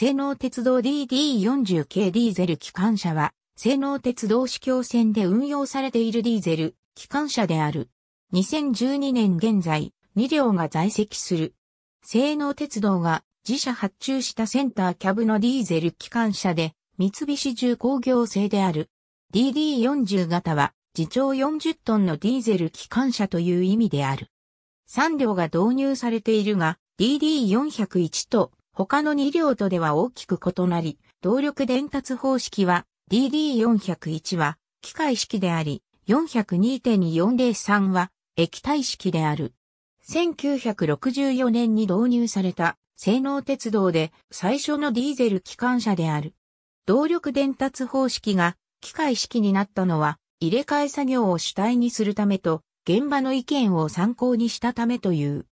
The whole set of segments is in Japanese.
性能鉄道 DD40 系ディーゼル機関車は、性能鉄道市況線で運用されているディーゼル機関車である。2012年現在、2両が在籍する。性能鉄道が自社発注したセンターキャブのディーゼル機関車で、三菱重工業製である。DD40 型は、自長40トンのディーゼル機関車という意味である。3両が導入されているが、DD401 と他の2両とでは大きく異なり、動力伝達方式は DD401 は機械式であり、402.403は液体式である。1964年に導入された性能鉄道で最初のディーゼル機関車である。動力伝達方式が機械式になったのは入れ替え作業を主体にするためと現場の意見を参考にしたためという。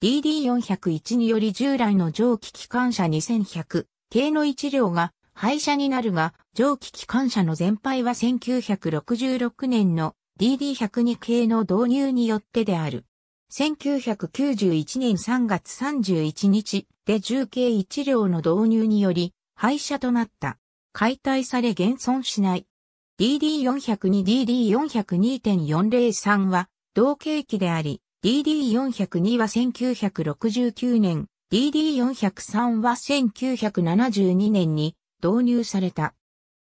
DD401 により従来の蒸気機関車2100系の1両が廃車になるが、蒸気機関車の全廃は1966年の DD102 系の導入によってである。1991年3月31日で重計1両の導入により廃車となった。解体され現存しない。DD402DD402.403 は同系機であり、DD402 は1969年、DD403 は1972年に導入された。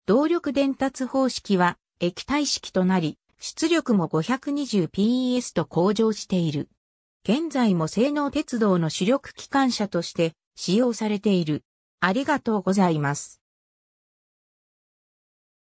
動力伝達方式は液体式となり、出力も 520PS と向上している。現在も性能鉄道の主力機関車として使用されている。ありがとうございます。